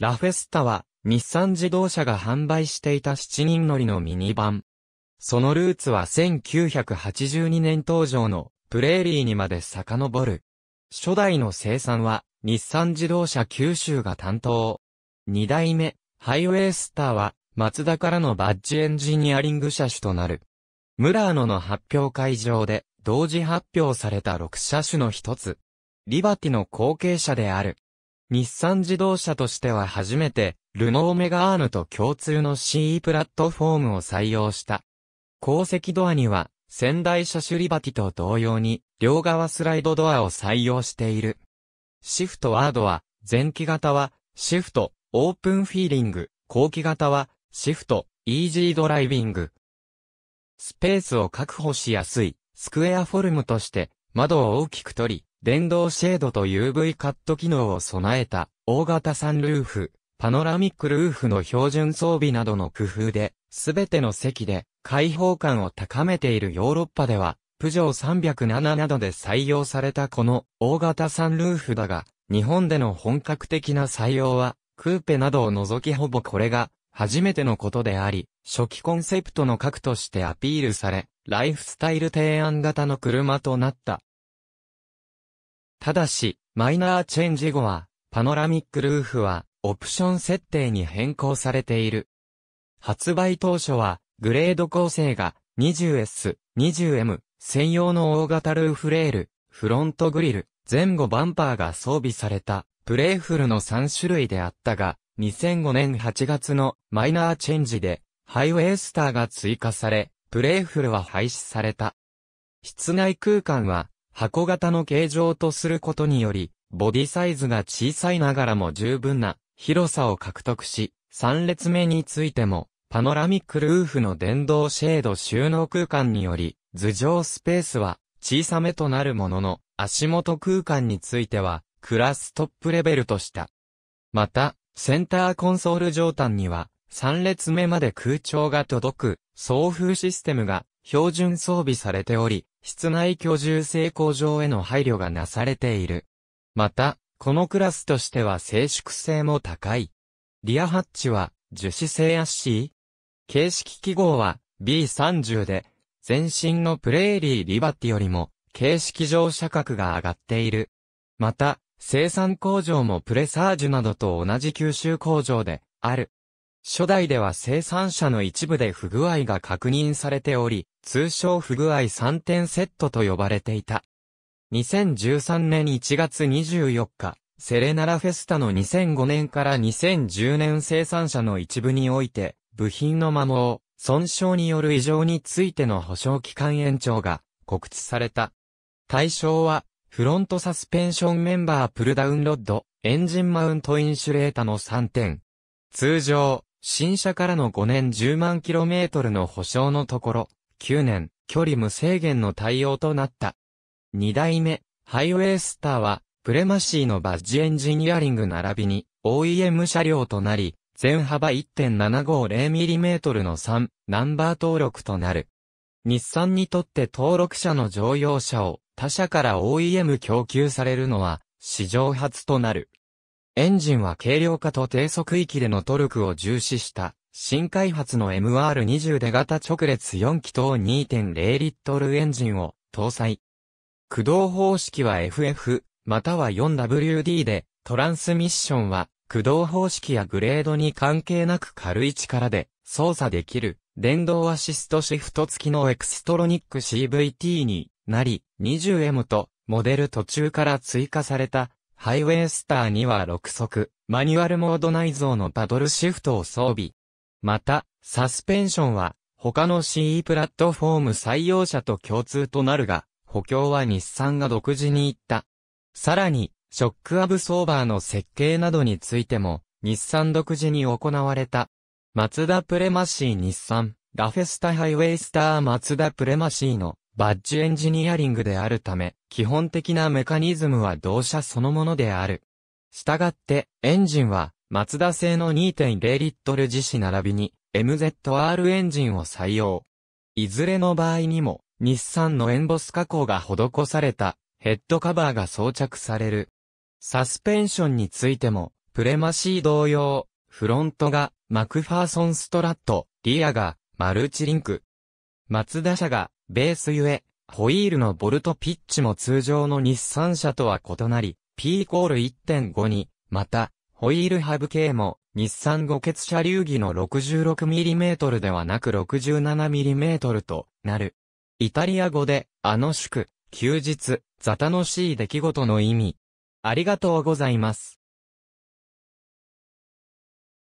ラフェスタは、日産自動車が販売していた7人乗りのミニバン。そのルーツは1982年登場のプレーリーにまで遡る。初代の生産は、日産自動車九州が担当。二代目、ハイウェイスターは、マツダからのバッジエンジニアリング車種となる。ムラーノの発表会場で、同時発表された6車種の一つ。リバティの後継者である、日産自動車としては初めて、ルノーメガーヌと共通の CE プラットフォームを採用した。後席ドアには、仙台車種リバティと同様に、両側スライドドアを採用している。シフトワードは、前期型は、シフト、オープンフィーリング、後期型は、シフト、イージードライビング。スペースを確保しやすい、スクエアフォルムとして、窓を大きく取り、電動シェードと UV カット機能を備えた、大型サンルーフ、パノラミックルーフの標準装備などの工夫で、すべての席で開放感を高めているヨーロッパでは、プジョー307などで採用されたこの大型サンルーフだが、日本での本格的な採用は、クーペなどを除きほぼこれが初めてのことであり、初期コンセプトの核としてアピールされ、ライフスタイル提案型の車となった。ただし、マイナーチェンジ後は、パノラミックルーフは、オプション設定に変更されている。発売当初は、グレード構成が 20S、20M、専用の大型ルーフレール、フロントグリル、前後バンパーが装備された、プレイフルの3種類であったが、2005年8月のマイナーチェンジで、ハイウェイスターが追加され、プレイフルは廃止された。室内空間は、箱型の形状とすることにより、ボディサイズが小さいながらも十分な広さを獲得し、3列目についても、パノラミックルーフの電動シェード収納空間により、頭上スペースは小さめとなるものの、足元空間については、クラストップレベルとした。また、センターコンソール上端には、3列目まで空調が届く、送風システムが標準装備されており、室内居住性向上への配慮がなされている。また、このクラスとしては静粛性も高い。リアハッチは、樹脂製圧シー形式記号は B30 で、全身のプレーリーリバティよりも、形式上車格が上がっている。また、生産工場もプレサージュなどと同じ吸収工場で、ある。初代では生産者の一部で不具合が確認されており、通称不具合3点セットと呼ばれていた。2013年1月24日、セレナラフェスタの2005年から2010年生産者の一部において、部品の摩耗、損傷による異常についての保証期間延長が告知された。対象は、フロントサスペンションメンバープルダウンロッド、エンジンマウントインシュレータの3点。通常、新車からの5年10万 km の保証のところ、9年、距離無制限の対応となった。2代目、ハイウェイスターは、プレマシーのバッジエンジニアリング並びに、OEM 車両となり、全幅 1.750mm の3、ナンバー登録となる。日産にとって登録者の乗用車を他社から OEM 供給されるのは史上初となる。エンジンは軽量化と低速域でのトルクを重視した、新開発の MR20 で型直列4気筒2.0リットルエンジンを搭載。駆動方式は FF、または 4WD で、トランスミッションは、駆動方式やグレードに関係なく軽い力で操作できる、電動アシストシフト付きのエクストロニック CVT になり、20M とモデル途中から追加されたハイウェイスターには6速、マニュアルモード内蔵のパドルシフトを装備。また、サスペンションは、他の CE プラットフォーム採用者と共通となるが、補強は日産が独自に行った。さらに、ショックアブソーバーの設計などについても、日産独自に行われた。マツダプレマシー日産、ラフェスタハイウェイスターマツダプレマシーのバッジエンジニアリングであるため、基本的なメカニズムは同社そのものである。したがって、エンジンは、マツダ製の2.0リットル自死並びに、MZR エンジンを採用。いずれの場合にも、日産のエンボス加工が施された、ヘッドカバーが装着される。サスペンションについても、プレマシー同様、フロントがマクファーソンストラット、リアがマルチリンク。マツダ社がベースゆえ、ホイールのボルトピッチも通常の日産車とは異なり、P イコール1.5に、また、ホイールハブ系も、日産五欠車流儀の 66mm ではなく 67mm となる。イタリア語で、あの祝、休日、座楽しい出来事の意味。ありがとうございます。